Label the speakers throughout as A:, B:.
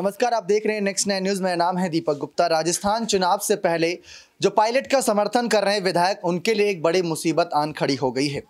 A: नमस्कार आप देख रहे हैं नेक्स्ट नाइन न्यूज़ मेरा नाम है दीपक गुप्ता राजस्थान चुनाव से पहले जो पायलट का समर्थन कर रहे हैं विधायक उनके लिए एक बड़ी मुसीबत आन खड़ी हो गई है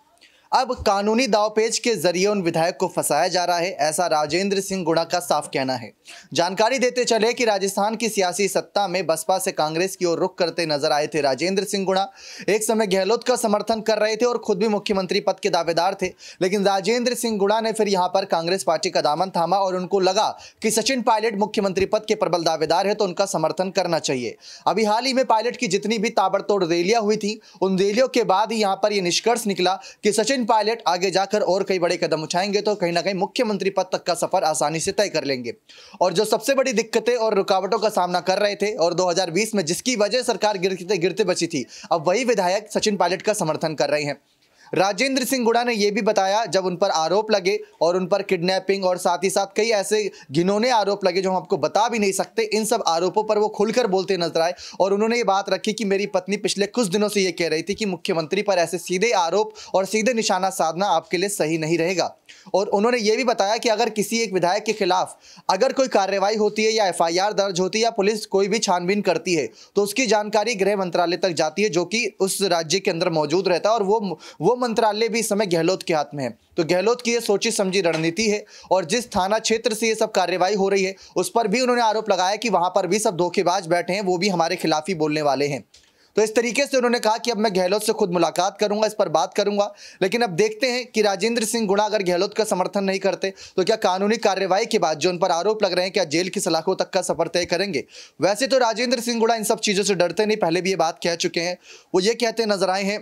A: अब कानूनी दाव पेज के जरिए उन विधायक को फंसाया जा रहा है ऐसा राजेंद्र सिंह गुड़ा का साफ कहना है जानकारी देते चले कि राजस्थान की सियासी सत्ता में बसपा से कांग्रेस की ओर रुख करते नजर आए थे राजेंद्र सिंह गुड़ा एक समय गहलोत का समर्थन कर रहे थे और खुद भी मुख्यमंत्री पद के दावेदार थे लेकिन राजेंद्र सिंह गुड़ा ने फिर यहाँ पर कांग्रेस पार्टी का दामन थामा और उनको लगा कि सचिन पायलट मुख्यमंत्री पद के प्रबल दावेदार है तो उनका समर्थन करना चाहिए अभी हाल ही में पायलट की जितनी भी ताबड़तोड़ रैलियां हुई थी उन रैलियों के बाद ही यहाँ पर यह निष्कर्ष निकला कि सचिन सचिन पायलट आगे जाकर और कई बड़े कदम उठाएंगे तो कहीं ना कहीं मुख्यमंत्री पद तक का सफर आसानी से तय कर लेंगे और जो सबसे बड़ी दिक्कतें और रुकावटों का सामना कर रहे थे और 2020 में जिसकी वजह सरकार गिरते गिरते बची थी अब वही विधायक सचिन पायलट का समर्थन कर रहे हैं राजेंद्र सिंह गुड़ा ने यह भी बताया जब उन पर आरोप लगे और उन पर किडनैपिंग और साथ ही साथ कई ऐसे घिनौने आरोप लगे जो हम आपको बता भी नहीं सकते इन सब आरोपों पर वो खुलकर बोलते नजर आए और उन्होंने ये बात रखी कि मेरी पत्नी पिछले कुछ दिनों से ये कह रही थी कि मुख्यमंत्री पर ऐसे सीधे आरोप और सीधे निशाना साधना आपके लिए सही नहीं रहेगा और उन्होंने ये भी बताया कि अगर किसी एक विधायक के खिलाफ अगर कोई कार्रवाई होती है या एफ दर्ज होती है या पुलिस कोई भी छानबीन करती है तो उसकी जानकारी गृह मंत्रालय तक जाती है जो कि उस राज्य के अंदर मौजूद रहता है और वो वो मंत्रालय भी इस समय गहलोत के हाथ में है तो गहलोत की ये सोची समझी रणनीति है और जिस थाना क्षेत्र से ये सब कार्यवाही हो रही है उस पर भी उन्होंने आरोप लगाया कि वहाँ पर भी सब धोखेबाज बैठे हैं वो भी हमारे खिलाफ ही बोलने वाले हैं तो इस तरीके से उन्होंने कहा कि अब मैं गहलोत से खुद मुलाकात करूंगा इस पर बात करूंगा लेकिन अब देखते हैं कि राजेंद्र सिंह गुणा अगर गहलोत का समर्थन नहीं करते तो क्या कानूनी कार्रवाई के बाद जो उन पर आरोप लग रहे हैं क्या जेल की सलाखों तक का सफर तय करेंगे वैसे तो राजेंद्र सिंह गुणा इन सब चीज़ों से डरते नहीं पहले भी ये बात कह चुके हैं वो ये कहते नजर आए हैं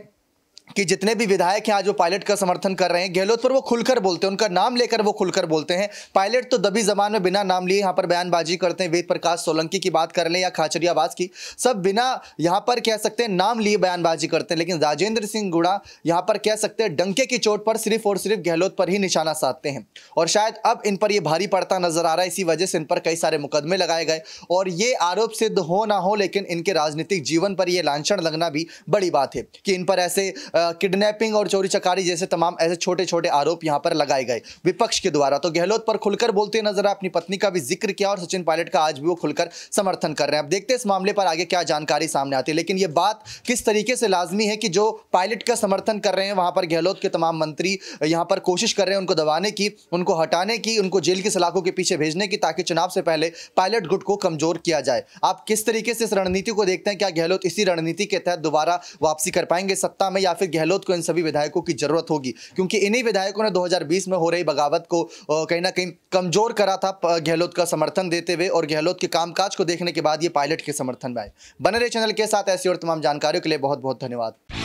A: कि जितने भी विधायक हैं आज वो पायलट का समर्थन कर रहे हैं गहलोत पर वो खुलकर बोलते हैं उनका नाम लेकर वो खुलकर बोलते हैं पायलट तो दबी जबान में बिना नाम लिए यहाँ पर बयानबाजी करते हैं वेद प्रकाश सोलंकी की बात कर लें या खाचरियावास की सब बिना यहाँ पर कह सकते हैं नाम लिए बयानबाजी करते हैं लेकिन राजेंद्र सिंह गुड़ा यहाँ पर कह सकते हैं डंके की चोट पर सिर्फ और सिर्फ गहलोत पर ही निशाना साधते हैं और शायद अब इन पर यह भारी पड़ता नजर आ रहा है इसी वजह से इन पर कई सारे मुकदमे लगाए गए और ये आरोप सिद्ध हो ना हो लेकिन इनके राजनीतिक जीवन पर यह लांछन लगना भी बड़ी बात है कि इन पर ऐसे किडनैपिंग और चोरी चकारी जैसे तमाम ऐसे छोटे छोटे आरोप यहां पर लगाए गए विपक्ष के द्वारा तो गहलोत पर खुलकर बोलते नजर अपनी पत्नी का भी जिक्र किया और सचिन पायलट का आज भी वो खुलकर समर्थन कर रहे हैं अब देखते हैं इस मामले पर आगे क्या जानकारी सामने आती है लेकिन ये बात किस तरीके से लाजमी है कि जो पायलट का समर्थन कर रहे हैं वहां पर गहलोत के तमाम मंत्री यहां पर कोशिश कर रहे हैं उनको दबाने की उनको हटाने की उनको जेल की सलाखों के पीछे भेजने की ताकि चुनाव से पहले पायलट गुट को कमजोर किया जाए आप किस तरीके से इस रणनीति को देखते हैं क्या गहलोत इसी रणनीति के तहत दोबारा वापसी कर पाएंगे सत्ता में या फिर गहलोत को इन सभी विधायकों की जरूरत होगी क्योंकि इन्हीं विधायकों ने 2020 में हो रही बगावत को कहीं ना कहीं कमजोर करा था गहलोत का समर्थन देते हुए और गहलोत के कामकाज को देखने के बाद ये पायलट के समर्थन में आए बने रहे चैनल के साथ ऐसी और तमाम जानकारियों के लिए बहुत बहुत धन्यवाद